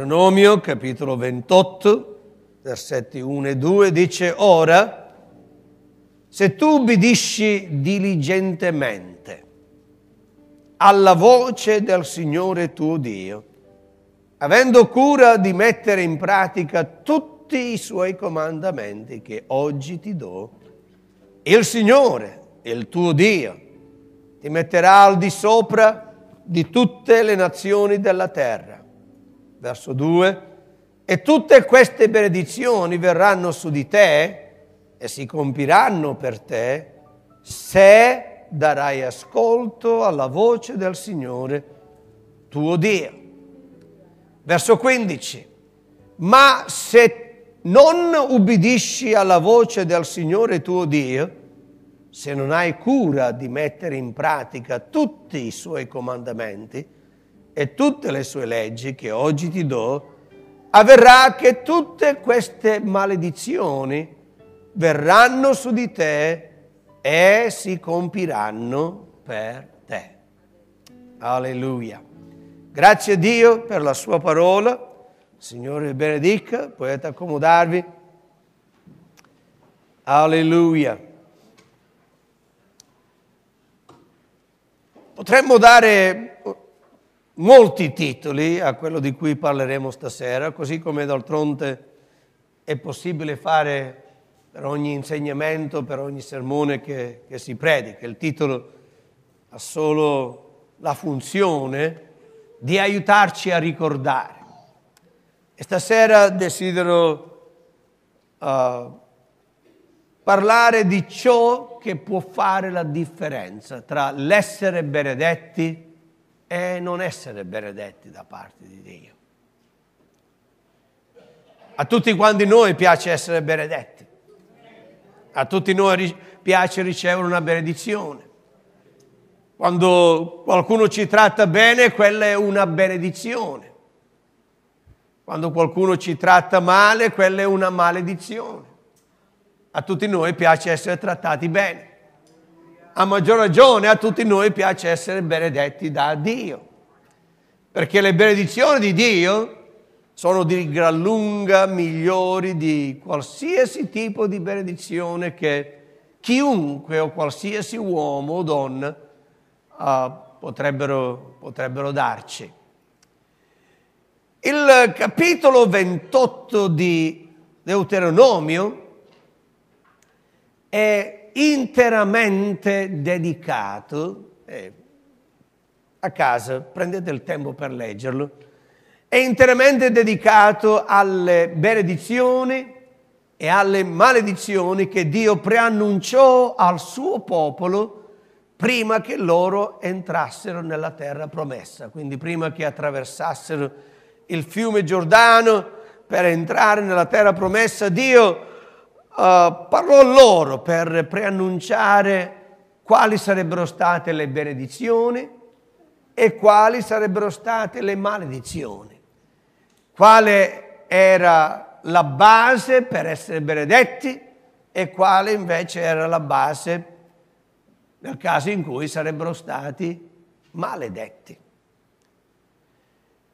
Deuteronomio capitolo 28, versetti 1 e 2 dice ora, se tu ubbidisci diligentemente alla voce del Signore tuo Dio, avendo cura di mettere in pratica tutti i suoi comandamenti che oggi ti do, il Signore, il tuo Dio, ti metterà al di sopra di tutte le nazioni della terra verso 2, e tutte queste benedizioni verranno su di te e si compiranno per te se darai ascolto alla voce del Signore tuo Dio. Verso 15. Ma se non ubbidisci alla voce del Signore tuo Dio, se non hai cura di mettere in pratica tutti i suoi comandamenti, e tutte le sue leggi che oggi ti do, avverrà che tutte queste maledizioni verranno su di te e si compiranno per te. Alleluia. Grazie a Dio per la sua parola. Signore benedica, potete accomodarvi. Alleluia. Potremmo dare molti titoli a quello di cui parleremo stasera, così come d'altronde è possibile fare per ogni insegnamento, per ogni sermone che, che si predica. Il titolo ha solo la funzione di aiutarci a ricordare. E stasera desidero uh, parlare di ciò che può fare la differenza tra l'essere benedetti è non essere benedetti da parte di Dio. A tutti quanti noi piace essere benedetti, a tutti noi piace ricevere una benedizione. Quando qualcuno ci tratta bene, quella è una benedizione. Quando qualcuno ci tratta male, quella è una maledizione. A tutti noi piace essere trattati bene a maggior ragione a tutti noi piace essere benedetti da Dio, perché le benedizioni di Dio sono di gran lunga migliori di qualsiasi tipo di benedizione che chiunque o qualsiasi uomo o donna uh, potrebbero, potrebbero darci. Il capitolo 28 di Deuteronomio è interamente dedicato, eh, a casa prendete il tempo per leggerlo, è interamente dedicato alle benedizioni e alle maledizioni che Dio preannunciò al suo popolo prima che loro entrassero nella terra promessa, quindi prima che attraversassero il fiume Giordano per entrare nella terra promessa, Dio eh, parlò loro per preannunciare quali sarebbero state le benedizioni e quali sarebbero state le maledizioni, quale era la base per essere benedetti e quale invece era la base nel caso in cui sarebbero stati maledetti.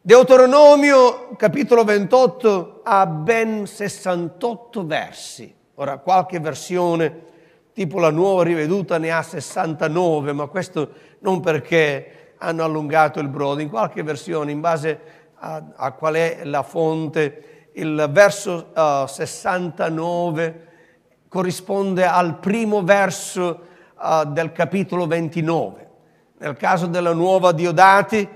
Deuteronomio capitolo 28 ha ben 68 versi Ora, qualche versione, tipo la nuova riveduta, ne ha 69, ma questo non perché hanno allungato il brodo. In qualche versione, in base a, a qual è la fonte, il verso uh, eh, 69 corrisponde al primo verso uh, del capitolo 29. Nel caso della nuova Diodati,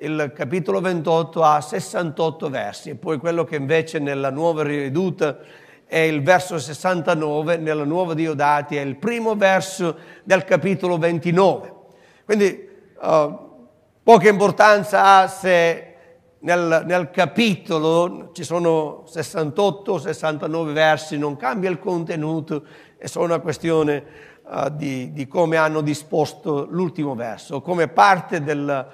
il capitolo 28 ha 68 versi, e poi quello che invece nella nuova riveduta è il verso 69 nella Nuova Diodati, è il primo verso del capitolo 29. Quindi uh, poca importanza ha se nel, nel, capitolo ci sono 68 o 69 versi, non cambia il contenuto, è solo una questione uh, di, di, come hanno disposto l'ultimo verso, come parte del,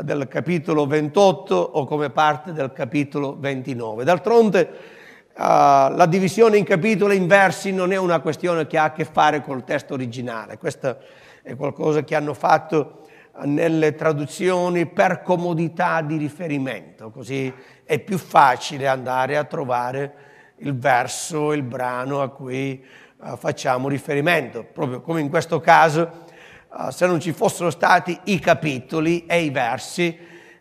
del capitolo 28 o come parte del capitolo 29. D'altronde Ah, la divisione in capitoli e in versi non è una questione che ha a che fare col testo originale, questo è qualcosa che hanno fatto nelle traduzioni per comodità di riferimento, così è più facile andare a trovare il verso, il brano a cui ah, facciamo riferimento, proprio come in questo caso ah, se non ci fossero stati i capitoli e i versi,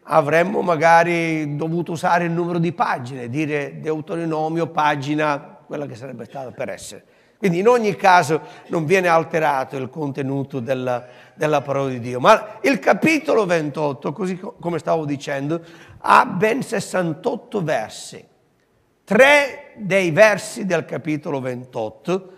avremmo magari dovuto usare il numero di pagine, dire Deuteronomio pagina, quella che sarebbe stata per essere. Quindi in ogni caso non viene alterato il contenuto della, della parola di Dio. Ma il capitolo 28, così come stavo dicendo, ha ben 68 versi. Tre dei versi del capitolo 28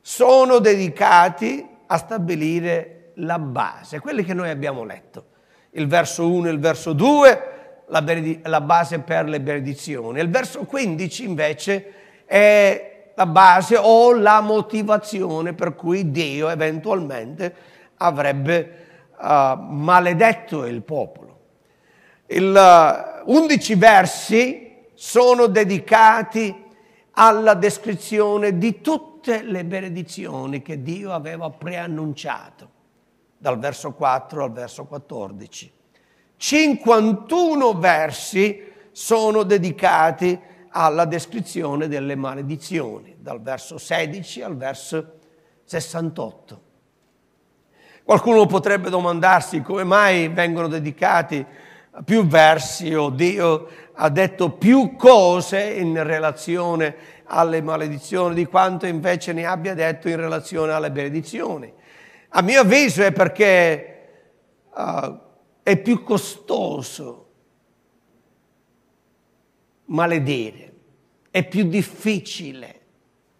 sono dedicati a stabilire la base, quelli che noi abbiamo letto il verso 1 e il verso 2, la, bened- la base per le benedizioni. Il verso 15 invece è la base o la motivazione per cui Dio eventualmente avrebbe uh, maledetto il popolo. Il, uh, eh, 11 versi sono dedicati alla descrizione di tutte le benedizioni che Dio aveva preannunciato dal verso 4 al verso 14. 51 versi sono dedicati alla descrizione delle maledizioni, dal verso 16 al verso 68. Qualcuno potrebbe domandarsi come mai vengono dedicati più versi o Dio ha detto più cose in relazione alle maledizioni di quanto invece ne abbia detto in relazione alle benedizioni. A mio avviso è perché uh, è più costoso maledire, è più difficile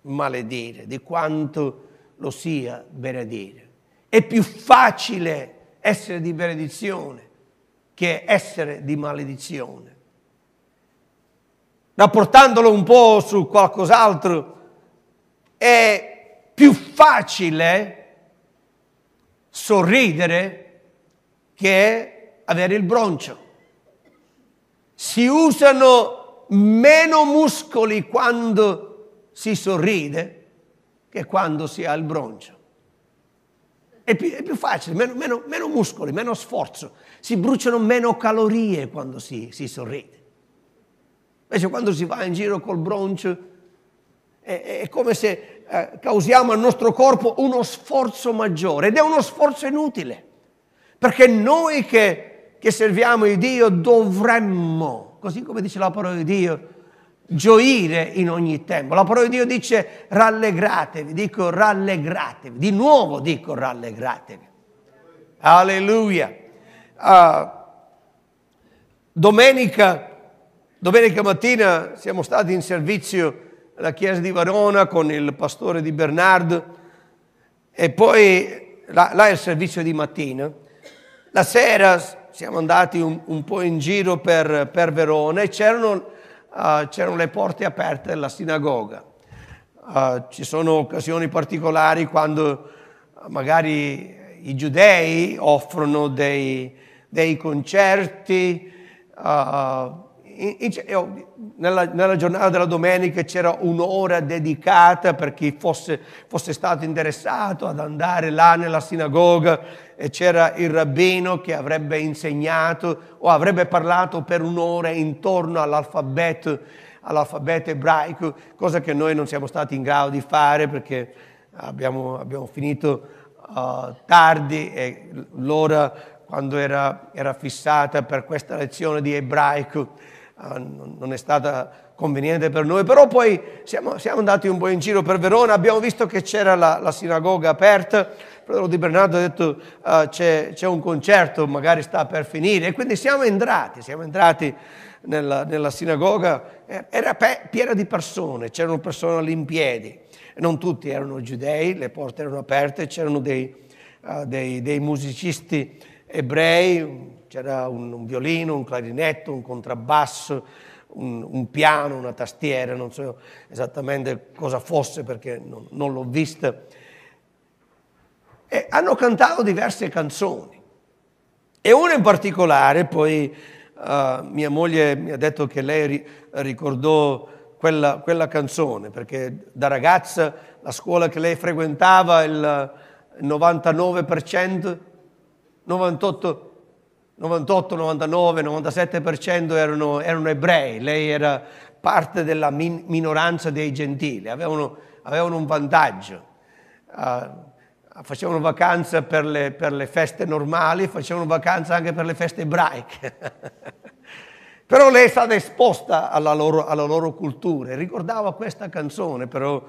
maledire di quanto lo sia benedire. È più facile essere di benedizione che essere di maledizione. Rapportandolo un po' su qualcos'altro, è più facile sorridere che avere il broncio. Si usano meno muscoli quando si sorride che quando si ha il broncio. È più, è più facile, meno, meno, meno, muscoli, meno sforzo. Si bruciano meno calorie quando si, si sorride. Invece quando si va in giro col broncio è, è come se eh, causiamo al nostro corpo uno sforzo maggiore ed è uno sforzo inutile, perché noi che, che serviamo il Dio dovremmo, così come dice la parola di Dio, gioire in ogni tempo. La parola di Dio dice rallegratevi, dico rallegratevi, di nuovo dico rallegratevi. Alleluia. Uh, domenica, domenica mattina siamo stati in servizio la chiesa di Varona con il pastore di Bernard e poi là, là il servizio di mattina. La sera siamo andati un, un po' in giro per, per Verona e c'erano, uh, c'erano, le porte aperte della sinagoga. Uh, ci sono occasioni particolari quando ah, magari i giudei offrono dei, dei concerti. Uh, cioè, nella, nella, giornata della domenica c'era un'ora dedicata per chi fosse, fosse, stato interessato ad andare là nella sinagoga e c'era il rabbino che avrebbe insegnato o avrebbe parlato per un'ora intorno all'alfabeto, all'alfabeto ebraico, cosa che noi non siamo stati in grado di fare perché abbiamo, abbiamo finito uh, tardi e l'ora quando era, era, fissata per questa lezione di ebraico Ah, non è stata conveniente per noi, però poi siamo, siamo, andati un po' in giro per Verona, abbiamo visto che c'era la, la sinagoga aperta, il fratello Di Bernardo ha detto uh, c'è, c'è, un concerto, magari sta per finire, e quindi siamo entrati, siamo entrati nella, nella sinagoga, era pe- piena di persone, c'erano persone all'impiedi, non tutti erano giudei, le porte erano aperte, c'erano dei, uh, dei, dei musicisti ebrei, c'era un, un violino, un clarinetto, un contrabbasso, un, un, piano, una tastiera, non so esattamente cosa fosse perché non, non l'ho vista. E hanno cantato diverse canzoni e una in particolare, poi uh, mia moglie mi ha detto che lei ri, ricordò quella, quella, canzone perché da ragazza la scuola che lei frequentava il 99%, 98% 98, 99, 97% erano, erano ebrei, lei era parte della min- minoranza dei gentili, avevano, avevano un vantaggio. Uh, facevano vacanza per le, per le, feste normali, facevano vacanza anche per le feste ebraiche. però lei è stata esposta alla loro, alla loro, cultura ricordava questa canzone, però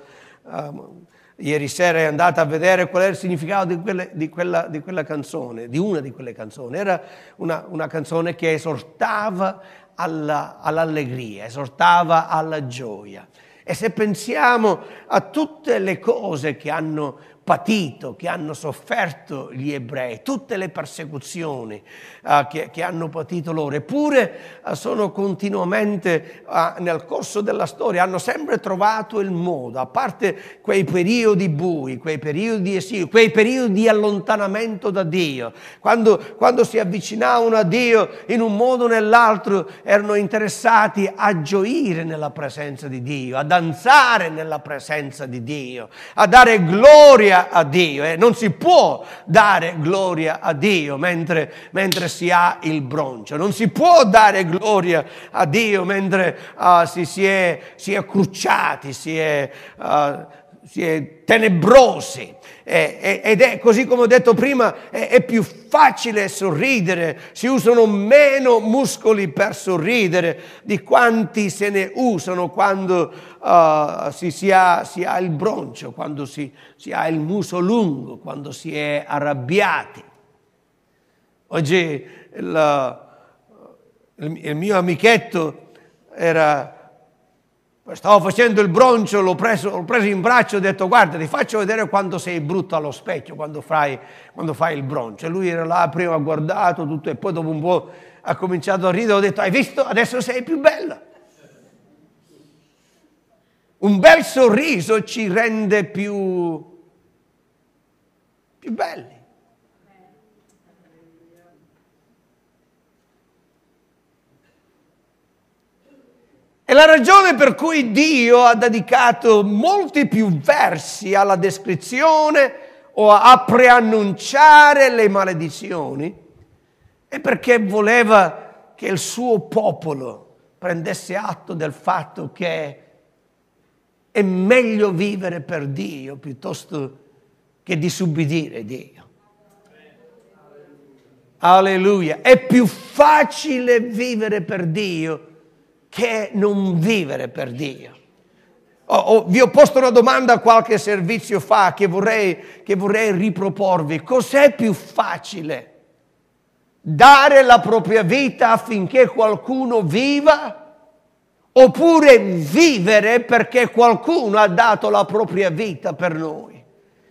um, ieri sera è andata a vedere qual era il significato di, quelle, di, quella, di quella, canzone, di una di quelle canzoni. Era una, una canzone che esortava alla, all'allegria, esortava alla gioia. E se pensiamo a tutte le cose che hanno patito, che hanno sofferto gli ebrei, tutte le persecuzioni eh, che, che, hanno patito loro, eppure eh, sono continuamente eh, nel corso della storia, hanno sempre trovato il modo, a parte quei periodi bui, quei periodi di esilio, quei periodi di allontanamento da Dio, quando, quando si avvicinavano a Dio in un modo o nell'altro erano interessati a gioire nella presenza di Dio, a danzare nella presenza di Dio, a dare gloria gloria a Dio. Eh? Non si può dare gloria a Dio mentre, mentre, si ha il broncio, non si può dare gloria a Dio mentre uh, si, si, è, si è crucciati, si è, uh, si è tenebrosi. Eh, ed è così come ho detto prima, è, è, più facile sorridere, si usano meno muscoli per sorridere di quanti se ne usano quando uh, si, si, ha, si, ha, il broncio, quando si, si ha il muso lungo, quando si è arrabbiati. Oggi il, il mio amichetto era stavo facendo il broncio, l'ho preso, l'ho preso, in braccio e ho detto guarda ti faccio vedere quando sei brutto allo specchio, quando fai, quando fai il broncio. E lui era là, prima ha guardato tutto e poi dopo un po' ha cominciato a ridere, ho detto hai visto adesso sei più bello. Un bel sorriso ci rende più, più belli. E la ragione per cui Dio ha dedicato molti più versi alla descrizione o a preannunciare le maledizioni è perché voleva che il suo popolo prendesse atto del fatto che è meglio vivere per Dio piuttosto che disubbidire Dio. Alleluia. È più facile vivere per Dio che non vivere per Dio. Oh, oh, vi ho posto una domanda qualche servizio fa che vorrei, che vorrei riproporvi. Cos'è più facile? Dare la propria vita affinché qualcuno viva? oppure vivere perché qualcuno ha dato la propria vita per noi.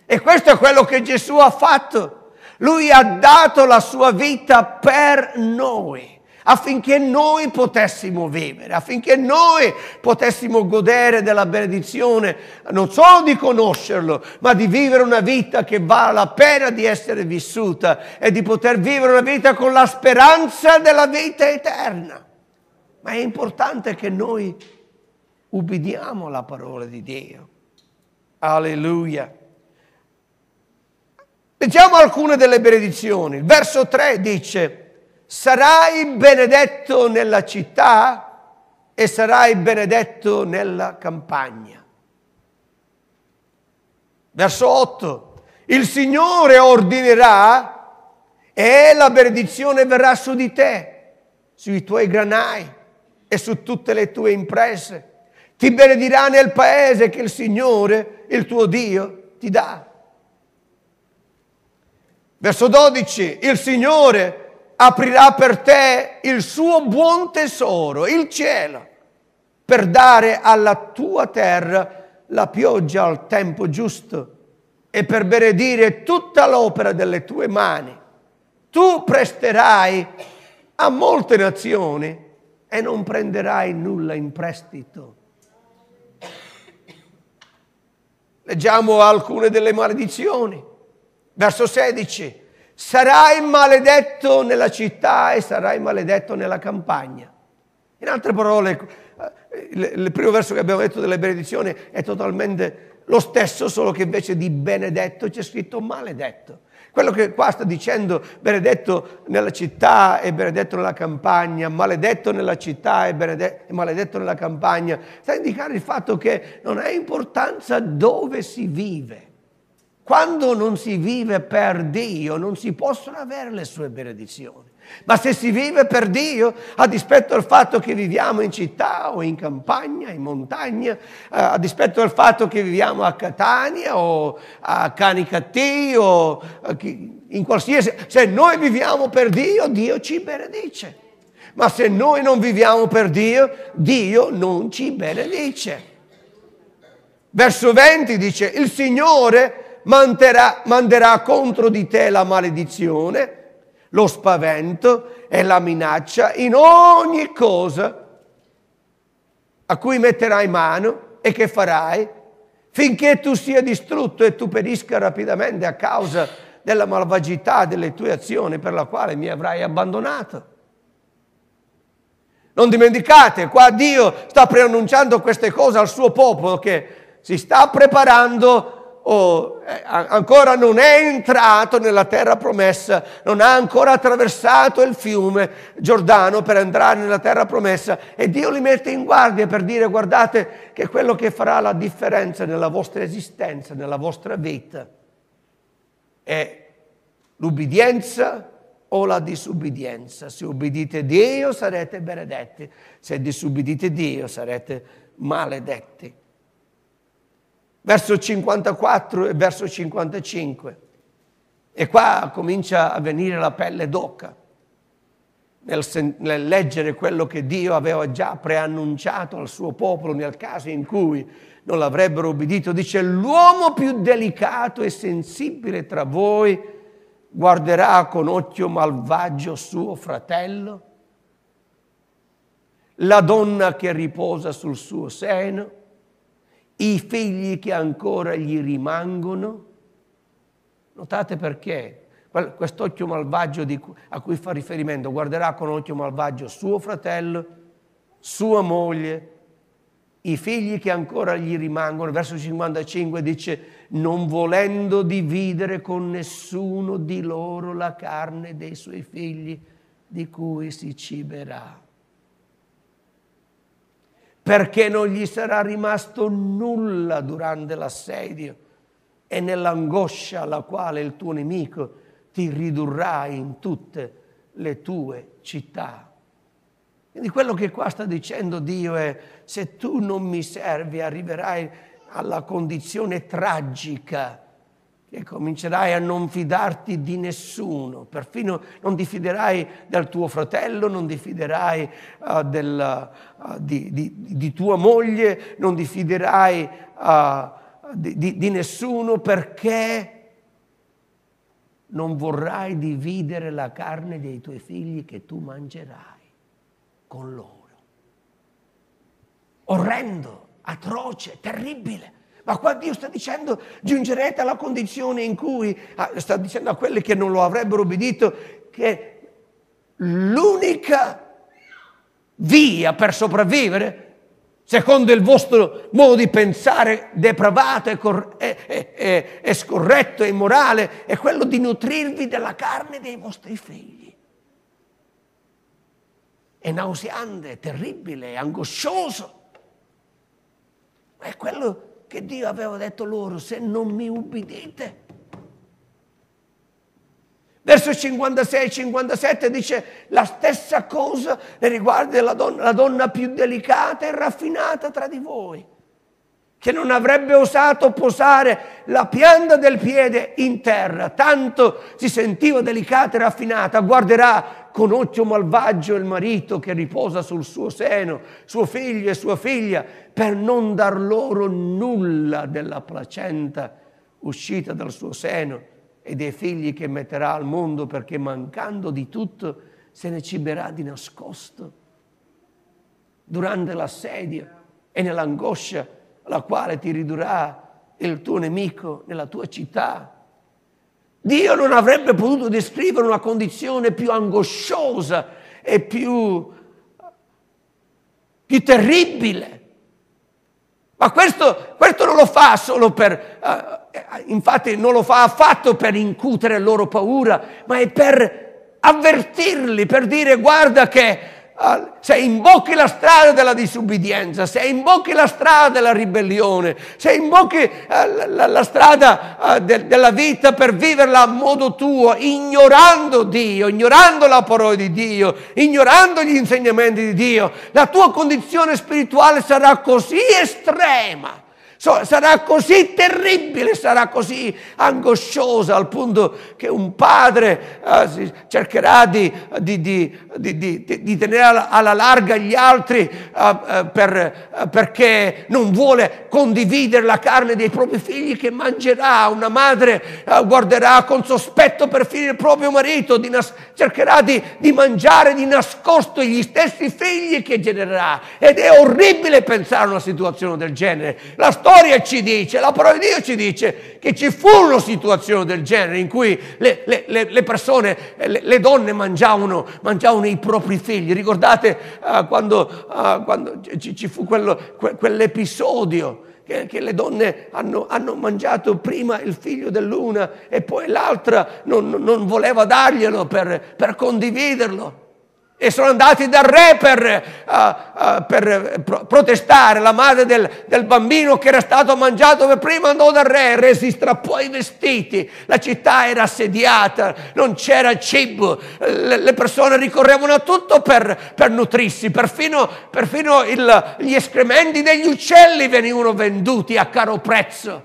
E questo è quello che Gesù ha fatto. Lui ha dato la sua vita per noi affinché noi potessimo vivere, affinché noi potessimo godere della benedizione, non solo di conoscerlo, ma di vivere una vita che vale la pena di essere vissuta e di poter vivere una vita con la speranza della vita eterna. Ma è importante che noi ubbidiamo la parola di Dio. Alleluia. Leggiamo alcune delle benedizioni. Il verso 3 dice, sarai benedetto nella città e sarai benedetto nella campagna. Verso 8, il Signore ordinerà e la benedizione verrà su di te, sui tuoi granai, e su tutte le tue imprese. Ti benedirà nel paese che il Signore, il tuo Dio, ti dà. Verso 12, il Signore aprirà per te il suo buon tesoro, il cielo, per dare alla tua terra la pioggia al tempo giusto e per benedire tutta l'opera delle tue mani. Tu presterai a molte nazioni e non prenderai nulla in prestito. Leggiamo alcune delle maledizioni. Verso 16. Sarai maledetto nella città e sarai maledetto nella campagna. In altre parole, eh, il primo verso che abbiamo detto delle benedizioni è totalmente lo stesso, solo che invece di benedetto c'è scritto maledetto. Quello che qua sta dicendo, benedetto nella città e benedetto nella campagna, maledetto nella città e, benedetto, e maledetto nella campagna, sta a indicare il fatto che non ha importanza dove si vive. Quando non si vive per Dio non si possono avere le sue benedizioni. Ma se si vive per Dio, a dispetto del fatto che viviamo in città o in campagna, in montagna, eh, a dispetto del fatto che viviamo a Catania o a Canicattì o eh, in qualsiasi... Se noi viviamo per Dio, Dio ci benedice. Ma se noi non viviamo per Dio, Dio non ci benedice. Verso 20 dice, il Signore manderà, manderà contro di te la maledizione lo spavento e la minaccia in ogni cosa a cui metterai mano e che farai finché tu sia distrutto e tu perisca rapidamente a causa della malvagità delle tue azioni per la quale mi avrai abbandonato. Non dimenticate, qua Dio sta preannunciando queste cose al suo popolo che si sta preparando o eh, ancora non è entrato nella terra promessa, non ha ancora attraversato il fiume Giordano per entrare nella terra promessa e Dio li mette in guardia per dire guardate che quello che farà la differenza nella vostra esistenza, nella vostra vita, è l'ubbidienza o la disubbidienza. Se ubbidite Dio sarete benedetti, se disubbidite Dio sarete maledetti verso 54 e verso 55. E qua comincia a venire la pelle d'occa nel, sen- nel leggere quello che Dio aveva già preannunciato al suo popolo nel caso in cui non l'avrebbero obbedito. Dice, l'uomo più delicato e sensibile tra voi guarderà con occhio malvagio suo fratello, la donna che riposa sul suo seno i figli che ancora gli rimangono. Notate perché quest'occhio malvagio a cui fa riferimento guarderà con occhio malvagio suo fratello, sua moglie, i figli che ancora gli rimangono. Verso 55 dice, non volendo dividere con nessuno di loro la carne dei suoi figli di cui si ciberà perché non gli sarà rimasto nulla durante l'assedio e nell'angoscia alla quale il tuo nemico ti ridurrà in tutte le tue città. Quindi quello che qua sta dicendo Dio è se tu non mi servi arriverai alla condizione tragica che comincerai a non fidarti di nessuno, perfino non diffiderai del tuo fratello, non diffiderai uh, eh, del, uh, di, di, di, tua moglie, non diffiderai uh, eh, di, di nessuno perché non vorrai dividere la carne dei tuoi figli che tu mangerai con loro. Orrendo, atroce, terribile. Ma qua Dio sta dicendo, giungerete alla condizione in cui, ah, sta dicendo a quelli che non lo avrebbero obbedito, che l'unica via per sopravvivere, secondo il vostro modo di pensare depravato e, cor- e, e, e scorretto e immorale, è quello di nutrirvi della carne dei vostri figli. È nauseante, è terribile, è angoscioso. Ma è quello che Dio aveva detto loro, se non mi ubbidite. Verso 56 e 57 dice la stessa cosa riguardo riguardi donna, la donna più delicata e raffinata tra di voi che non avrebbe osato posare la pianta del piede in terra, tanto si sentiva delicata e raffinata, guarderà con occhio malvagio il marito che riposa sul suo seno, suo figlio e sua figlia, per non dar loro nulla della placenta uscita dal suo seno e dei figli che metterà al mondo perché mancando di tutto se ne ciberà di nascosto. Durante l'assedio e nell'angoscia la quale ti ridurrà il tuo nemico nella tua città. Dio non avrebbe potuto descrivere una condizione più angosciosa e più, più terribile. Ma questo, questo, non lo fa solo per, uh, infatti non lo fa affatto per incutere loro paura, ma è per avvertirli, per dire guarda che se imbocchi la strada della disubbidienza, se imbocchi la strada della ribellione, se imbocchi eh, la, strada eh, della vita per viverla a modo tuo, ignorando Dio, ignorando la parola di Dio, ignorando gli insegnamenti di Dio, la tua condizione spirituale sarà così estrema So, sarà così terribile, sarà così angosciosa al punto che un padre eh, cercherà di, di, di, di, tenere alla larga gli altri eh, eh per, eh, perché non vuole condividere la carne dei propri figli che mangerà. Una madre eh, guarderà con sospetto perfino il proprio marito, nas- cercherà di, di mangiare di nascosto gli stessi figli che genererà. Ed è orribile pensare a una situazione del genere. La storia storia ci dice, la parola di Dio ci dice che ci fu una situazione del genere in cui le, le, le persone, le, le donne mangiavano, mangiavano, i propri figli. Ricordate uh, quando, uh, quando ci, ci, fu quello, que, quell'episodio? che, le donne hanno, hanno, mangiato prima il figlio dell'una e poi l'altra non, non voleva darglielo per, per condividerlo e sono andati dal re per, uh, uh, per eh, pro- protestare. La madre del, del, bambino che era stato mangiato per prima andò dal re, il re si strappò i vestiti, la città era assediata, non c'era cibo, le, le persone ricorrevano a tutto per, per nutrirsi, perfino, perfino il, gli escrementi degli uccelli venivano venduti a caro prezzo.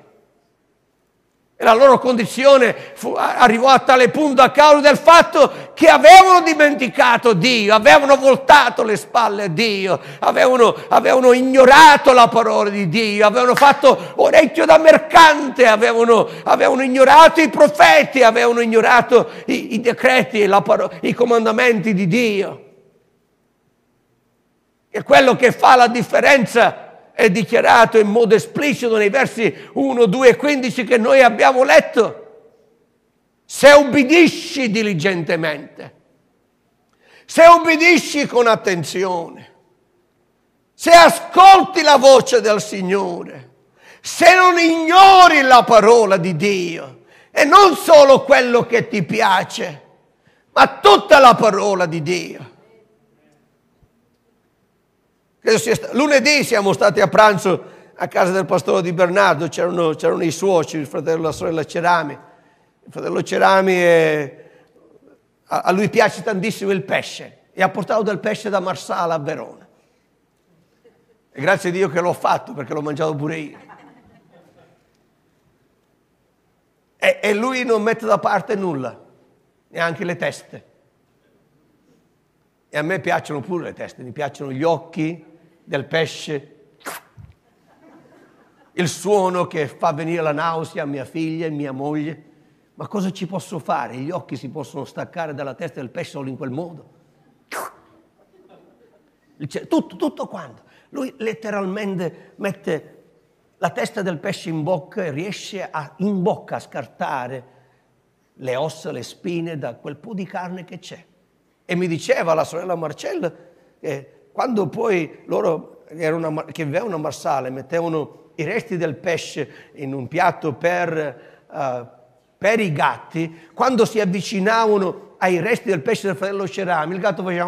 E la loro condizione fu, arrivò a tale punto a causa del fatto che avevano dimenticato Dio, avevano voltato le spalle a Dio, avevano, avevano ignorato la parola di Dio, avevano fatto orecchio da mercante, avevano, avevano ignorato i profeti, avevano ignorato i, i decreti, parola, i comandamenti di Dio. E quello che fa la differenza è dichiarato in modo esplicito nei versi 1, 2 e 15 che noi abbiamo letto. Se ubbidisci diligentemente, se ubbidisci con attenzione, se ascolti la voce del Signore, se non ignori la parola di Dio e non solo quello che ti piace, ma tutta la parola di Dio Sta... Lunedì siamo stati a pranzo a casa del pastore di Bernardo, c'erano, c'erano i suoceri, il fratello e la sorella Cerami. Il fratello Cerami, è... a lui piace tantissimo il pesce e ha portato del pesce da Marsala a Verona. E grazie a Dio che l'ho fatto perché l'ho mangiato pure io. E, e lui non mette da parte nulla, neanche le teste. E a me piacciono pure le teste, mi piacciono gli occhi, del pesce, il suono che fa venire la nausea a mia figlia e mia moglie. Ma cosa ci posso fare? Gli occhi si possono staccare dalla testa del pesce solo in quel modo. Tutto, tutto quanto. Lui letteralmente mette la testa del pesce in bocca e riesce a, in bocca a scartare le ossa, le spine da quel po' di carne che c'è. E mi diceva la sorella Marcella che quando poi loro, una, che avevano una marsala, mettevano i resti del pesce in un piatto per, uh, per i gatti, quando si avvicinavano ai resti del pesce del fratello Cerami, il gatto faceva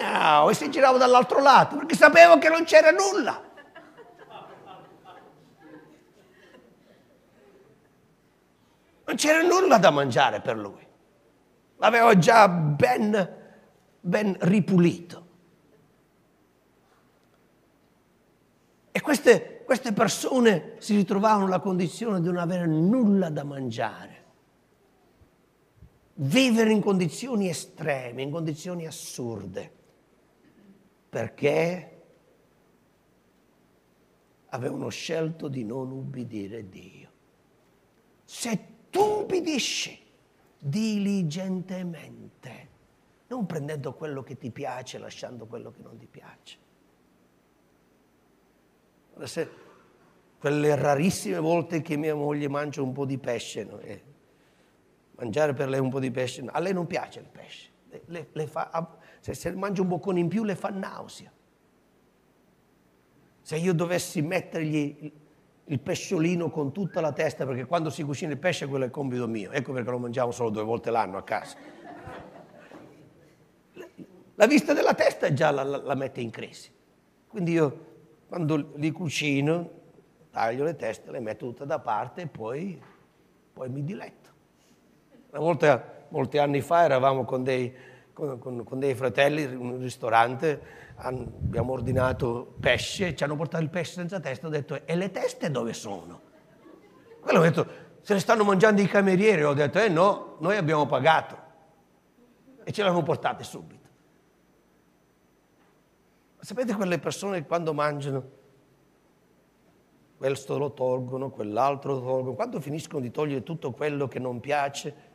miau e si girava dall'altro lato perché sapeva che non c'era nulla. Non c'era nulla da mangiare per lui. L'aveva già ben, ben ripulito. queste, queste persone si ritrovavano nella condizione di non avere nulla da mangiare, vivere in condizioni estreme, in condizioni assurde, perché avevano scelto di non ubbidire Dio. Se tu ubbidisci diligentemente, non prendendo quello che ti piace, lasciando quello che non ti piace, quelle rarissime volte che mia moglie mangia un po' di pesce, no? eh, mangiare per lei un po' di pesce, no? a lei non piace il pesce, le, le fa, se, se mangia un boccone in più le fa nausea. Se io dovessi mettergli il, il pesciolino con tutta la testa, perché quando si cucina il pesce quello è compito mio, ecco perché lo mangiamo solo due volte l'anno a casa. La, la vista della testa già la, la, la mette in crisi. Quindi io quando li cucino, taglio le teste, le metto tutte da parte e poi, poi mi diletto. Una volta, molti anni fa, eravamo con dei, con, con, con dei fratelli in un ristorante, abbiamo ordinato pesce, ci hanno portato il pesce senza testa, ho detto, e le teste dove sono? Quello ha detto, se le stanno mangiando i camerieri, ho detto, eh no, noi abbiamo pagato. E ce le hanno portate subito. Sapete quelle persone che quando mangiano, questo lo tolgono, quell'altro lo tolgono, quando finiscono di togliere tutto quello che non piace,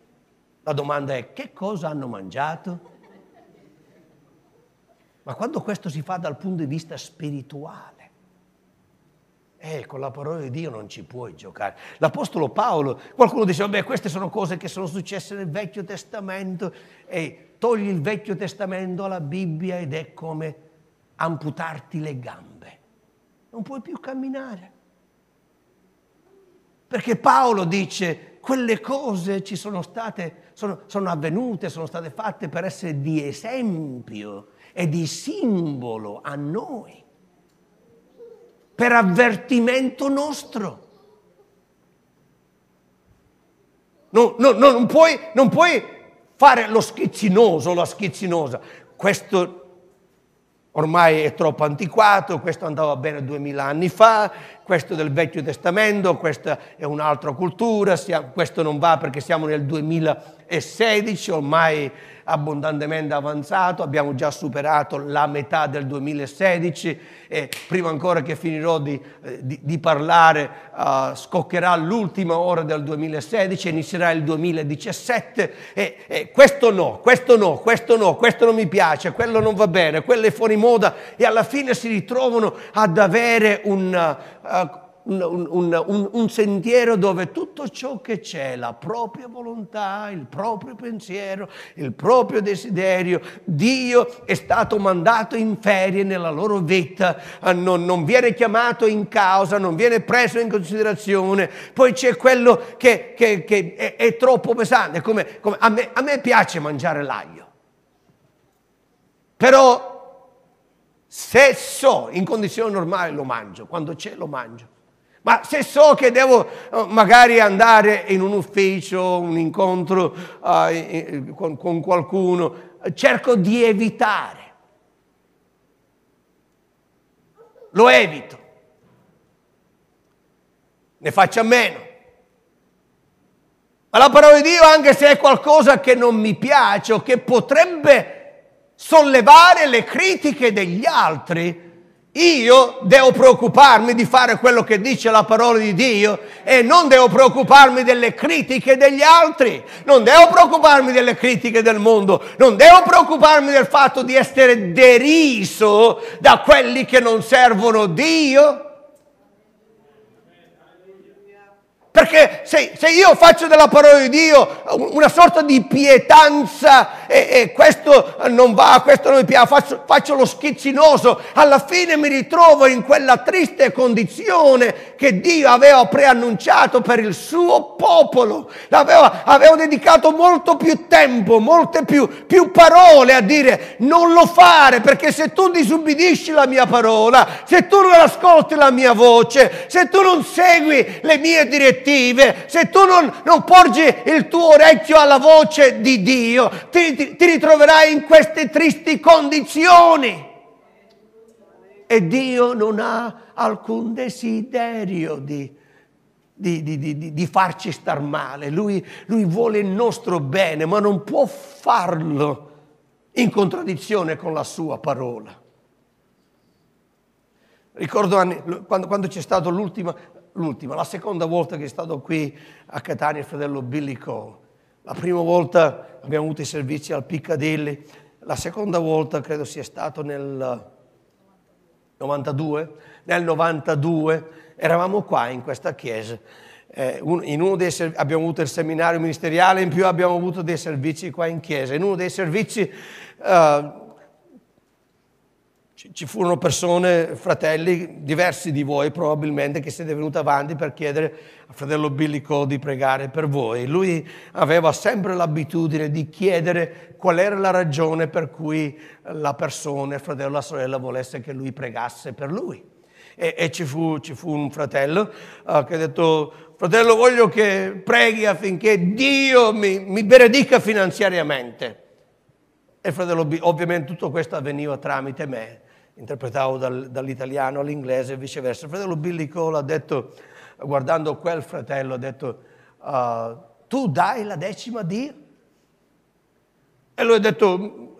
la domanda è che cosa hanno mangiato? Ma quando questo si fa dal punto di vista spirituale, eh, con la parola di Dio non ci puoi giocare. L'Apostolo Paolo, qualcuno dice, vabbè, queste sono cose che sono successe nel Vecchio Testamento e togli il Vecchio Testamento alla Bibbia ed è come amputarti le gambe, non puoi più camminare. Perché Paolo dice, quelle cose ci sono state, sono, sono avvenute, sono state fatte per essere di esempio e di simbolo a noi, per avvertimento nostro. Non, non, non, puoi, non puoi fare lo schizzinoso, la schizzinosa. Questo ormai è troppo antiquato, questo andava bene duemila anni fa, questo del Vecchio Testamento, questa è un'altra cultura, questo non va perché siamo nel 2016, ormai abbondantemente avanzato, abbiamo già superato la metà del 2016 e prima ancora che finirò di, eh, di, di parlare uh, scoccherà l'ultima ora del 2016 inizierà il 2017 e, e questo no, questo no, questo no, questo non mi piace, quello non va bene, quello è fuori moda e alla fine si ritrovano ad avere un... Uh, un, un, un, un sentiero dove tutto ciò che c'è, la propria volontà, il proprio pensiero, il proprio desiderio, Dio è stato mandato in ferie nella loro vita, ah, non, non viene chiamato in causa, non viene preso in considerazione, poi c'è quello che, che, che è, è, troppo pesante, come, come a, me, a me piace mangiare l'aglio, però se so in condizioni normali lo mangio, quando c'è lo mangio. Ma se so che devo eh, magari andare in un ufficio, un incontro eh, con, con qualcuno, cerco di evitare. Lo evito. Ne faccio a meno. Ma la parola di Dio, anche se è qualcosa che non mi piace o che potrebbe sollevare le critiche degli altri, io devo preoccuparmi di fare quello che dice la parola di Dio e non devo preoccuparmi delle critiche degli altri, non devo preoccuparmi delle critiche del mondo, non devo preoccuparmi del fatto di essere deriso da quelli che non servono Dio. Perché se, se io faccio della parola di Dio una sorta di pietanza e, e questo non va, questo non mi piace, faccio, faccio lo schizzinoso, alla fine mi ritrovo in quella triste condizione che Dio aveva preannunciato per il suo popolo, aveva, aveva dedicato molto più tempo, molte più, più parole a dire non lo fare perché se tu disubbidisci la mia parola, se tu non ascolti la mia voce, se tu non segui le mie direttive, se tu non, non porgi il tuo orecchio alla voce di Dio, ti, ti ti, ritroverai in queste tristi condizioni. E Dio non ha alcun desiderio di, di, di, di farci star male. Lui, lui vuole il nostro bene, ma non può farlo in contraddizione con la sua parola. Ricordo anni, quando, quando, c'è stata l'ultima, l'ultima, la seconda volta che è stato qui a Catania il fratello Billy Cole. La prima volta abbiamo avuto i servizi al Piccadilly, la seconda volta credo sia stato nel 92. Eh, nel 92 eravamo qua in questa chiesa. Eh, un, in uno dei, abbiamo avuto il seminario ministeriale, in più abbiamo avuto dei servizi qua in chiesa. In uno dei servizi eh, ci furono persone, fratelli, diversi di voi probabilmente, che siete venuti avanti per chiedere a fratello Billico di pregare per voi. Lui aveva sempre l'abitudine di chiedere qual era la ragione per cui la persona, il fratello o la sorella, volesse che lui pregasse per lui. E, e ci, fu, ci, fu, un fratello uh, che ha detto, fratello voglio che preghi affinché Dio mi, mi benedica finanziariamente. E fratello B, ovviamente tutto questo avveniva tramite me interpretavo dal, dall'italiano all'inglese e viceversa. Il fratello Billy Cole ha detto, guardando quel fratello, ha detto, uh, tu dai la decima di? E lui ha detto, uh,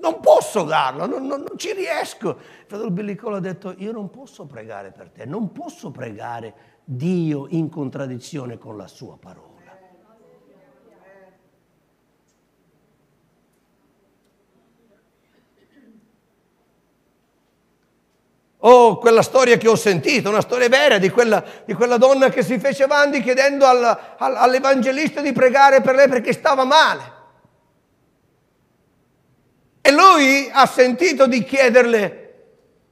non posso darla, non, non, non, ci riesco. Il fratello Billy Cole ha detto, io non posso pregare per te, non posso pregare Dio in contraddizione con la sua parola. Oh, quella storia che ho sentito, una storia vera di quella, di quella donna che si fece avanti chiedendo al, al, all'evangelista di pregare per lei perché stava male. E lui ha sentito di chiederle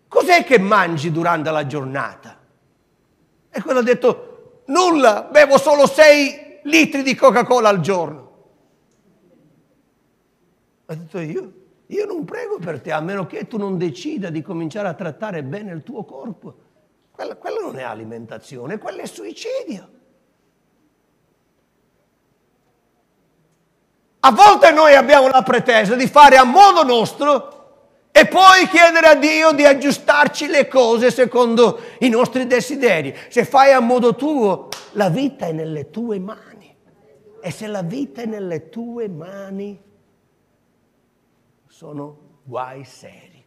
cos'è che mangi durante la giornata. E quello ha detto nulla, bevo solo 6 litri di Coca-Cola al giorno. Ha detto io io non prego per te, a meno che tu non decida di cominciare a trattare bene il tuo corpo. Quella, quella non è alimentazione, quello è suicidio. A volte noi abbiamo la pretesa di fare a modo nostro e poi chiedere a Dio di aggiustarci le cose secondo i nostri desideri. Se fai a modo tuo, la vita è nelle tue mani. E se la vita è nelle tue mani, sono guai seri,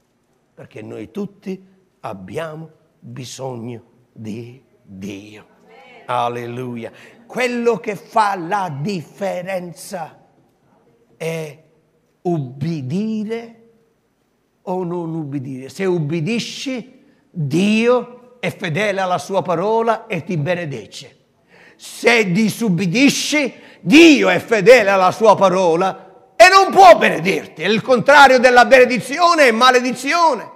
perché noi tutti abbiamo bisogno di Dio. Alleluia. Quello che fa la differenza è ubbidire o non ubbidire. Se ubbidisci, Dio è fedele alla sua parola e ti benedice. Se disubbidisci, Dio è fedele alla sua parola e non può benedirti, è il contrario della benedizione, e maledizione.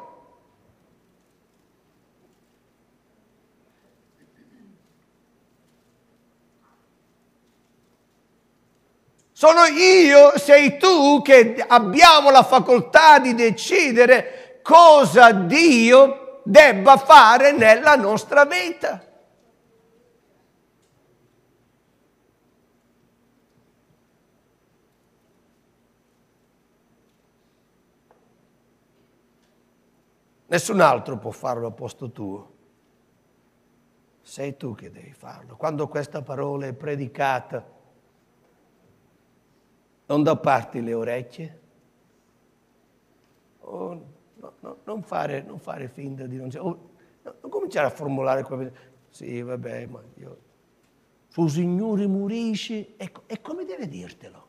Sono io, sei tu che abbiamo la facoltà di decidere cosa Dio debba fare nella nostra vita. Nessun altro può farlo a posto tuo. Sei tu che devi farlo. Quando questa parola è predicata, non da parte le orecchie, oh, no, no, non, fare, non, fare, finta di non... Oh, no, non cominciare a formulare quelle... Sì, vabbè, ma io... Suo Signore morisce, ecco, e come deve dirtelo?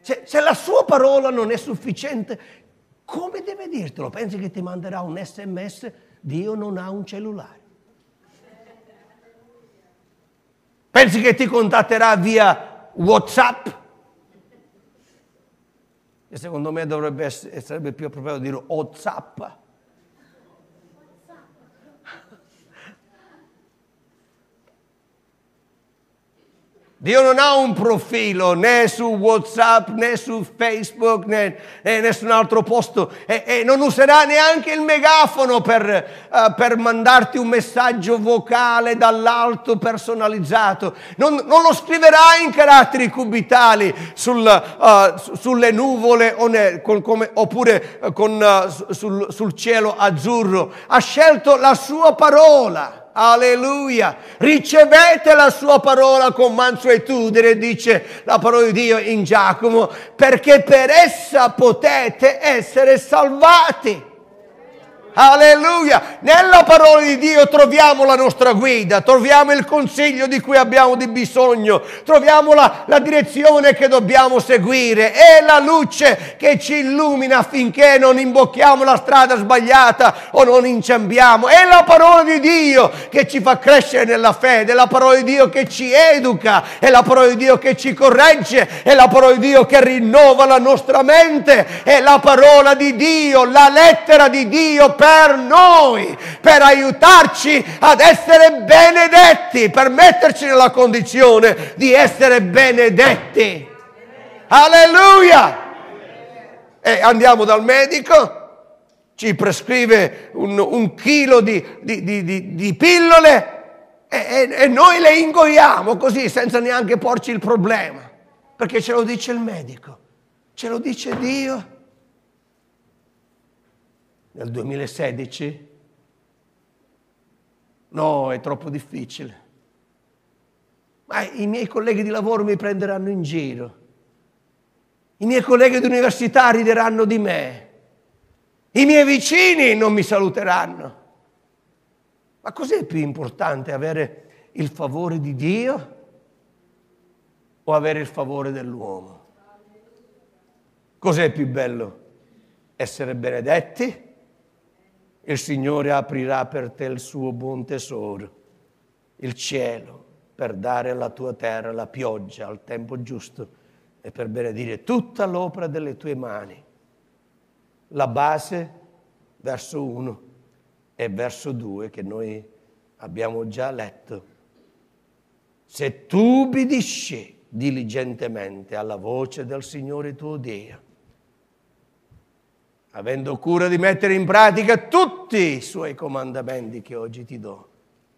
Se, se, la sua parola non è sufficiente, come deve dirtelo? Pensi che ti manderà un sms? Dio non ha un cellulare. Pensi che ti contatterà via WhatsApp? E secondo me dovrebbe essere, sarebbe più appropriato dire WhatsApp. Dio non ha un profilo né su WhatsApp né su Facebook né, né nessun altro posto e, e, non userà neanche il megafono per, uh, per mandarti un messaggio vocale dall'alto personalizzato. Non, non lo scriverà in caratteri cubitali sul, uh, sulle nuvole ne, con, come, oppure eh, con, uh, sul, sul cielo azzurro. Ha scelto la sua parola. Alleluia. Ricevete la sua parola con mansuetudine, dice la parola di Dio in Giacomo, perché per essa potete essere salvati. Alleluia! Nella parola di Dio troviamo la nostra guida, troviamo il consiglio di cui abbiamo di bisogno, troviamo la, la direzione che dobbiamo seguire. È la luce che ci illumina affinché non imbocchiamo la strada sbagliata o non inciambiamo. È la parola di Dio che ci fa crescere nella fede, è la parola di Dio che ci educa, è la parola di Dio che ci corregge, è la parola di Dio che rinnova la nostra mente, è la parola di Dio, la lettera di Dio per per noi, per aiutarci ad essere benedetti, per metterci nella condizione di essere benedetti. Alleluia! E andiamo dal medico, ci prescrive un, un chilo di, di, di, di pillole e, e, noi le ingoiamo così senza neanche porci il problema, perché ce lo dice il medico, ce lo dice Dio nel 2016? No, è troppo difficile. Ma i miei colleghi di lavoro mi prenderanno in giro. I miei colleghi di università rideranno di me. I miei vicini non mi saluteranno. Ma cos'è più importante avere il favore di Dio o avere il favore dell'uomo? Cos'è più bello? Essere benedetti il Signore aprirà per te il suo buon tesoro, il cielo, per dare alla tua terra la pioggia al tempo giusto e per benedire tutta l'opera delle tue mani. La base verso 1 e verso 2 che noi abbiamo già letto. Se tu ubbidisci diligentemente alla voce del Signore tuo Dio, avendo cura di mettere in pratica tutti i suoi comandamenti che oggi ti do.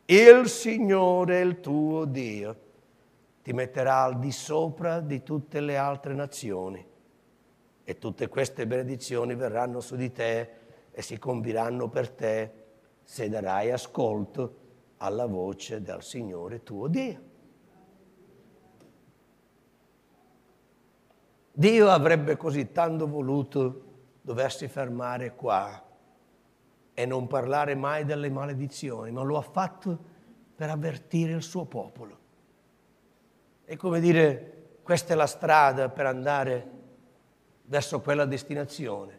Il Signore, il tuo Dio, ti metterà al di sopra di tutte le altre nazioni e tutte queste benedizioni verranno su di te e si compiranno per te se darai ascolto alla voce del Signore tuo Dio. Dio avrebbe così tanto voluto doversi fermare qua e non parlare mai delle maledizioni, ma lo ha fatto per avvertire il suo popolo. È come dire, questa è la strada per andare verso quella destinazione.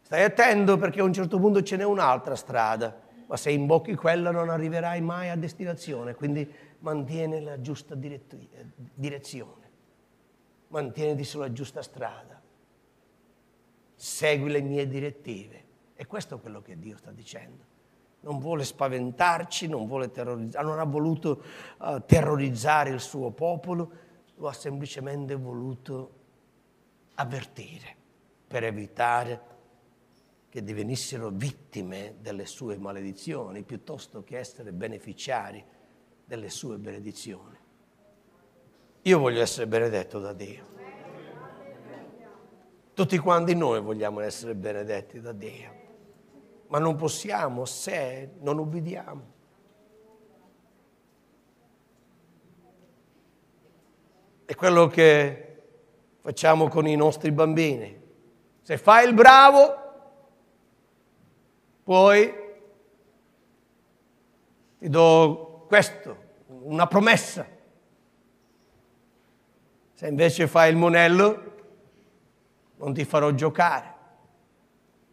Stai attento perché a un certo punto ce n'è un'altra strada, ma se imbocchi quella non arriverai mai a destinazione, quindi mantieni la giusta eh, direzione, mantieniti sulla giusta strada segui le mie direttive. E questo è quello che Dio sta dicendo. Non vuole spaventarci, non, vuole non ha voluto uh, terrorizzare il suo popolo, lo ha semplicemente voluto avvertire per evitare che divenissero vittime delle sue maledizioni piuttosto che essere beneficiari delle sue benedizioni. Io voglio essere benedetto da Dio. Tutti quanti noi vogliamo essere benedetti da Dio, ma non possiamo se non ubbidiamo. È quello che facciamo con i nostri bambini. Se fai il bravo, poi ti do questo, una promessa. Se invece fai il monello, non ti farò giocare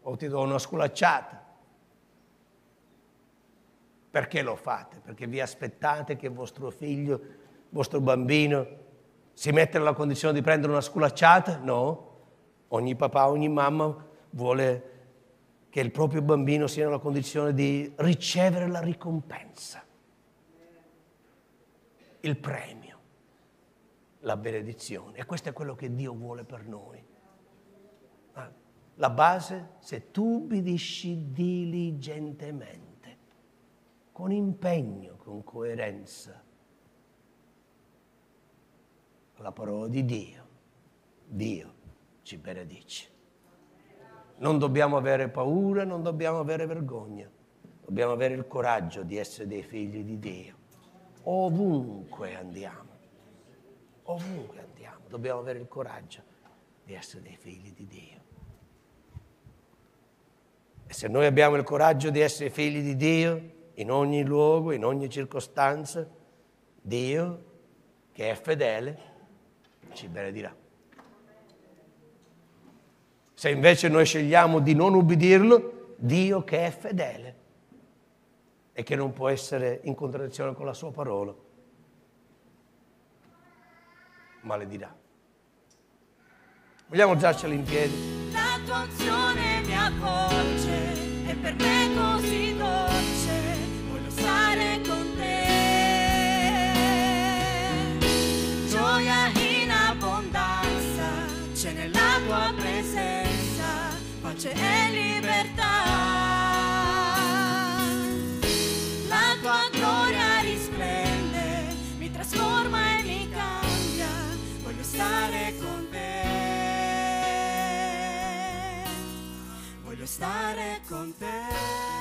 o ti do una sculacciata. Perché lo fate? Perché vi aspettate che vostro figlio, vostro bambino si metta nella condizione di prendere una sculacciata? No, ogni papà, ogni mamma vuole che il proprio bambino sia nella condizione di ricevere la ricompensa, il premio, la benedizione. E questo è quello che Dio vuole per noi. La base, se tu ubbidisci diligentemente, con impegno, con coerenza, la parola di Dio, Dio ci benedice. Non dobbiamo avere paura, non dobbiamo avere vergogna, dobbiamo avere il coraggio di essere dei figli di Dio. Ovunque andiamo, ovunque andiamo, dobbiamo avere il coraggio di essere dei figli di Dio. E se noi abbiamo il coraggio di essere figli di Dio, in ogni luogo, in ogni circostanza, Dio, che è fedele, ci benedirà. Se invece noi scegliamo di non ubbidirlo, Dio che è fedele e che non può essere in contraddizione con la sua parola, maledirà. Vogliamo alzarceli in piedi? La tua unzione mi avvolge per me così dolce, voglio stare con te. Gioia in abbondanza, c'è nella tua presenza, pace e libertà. stare con te.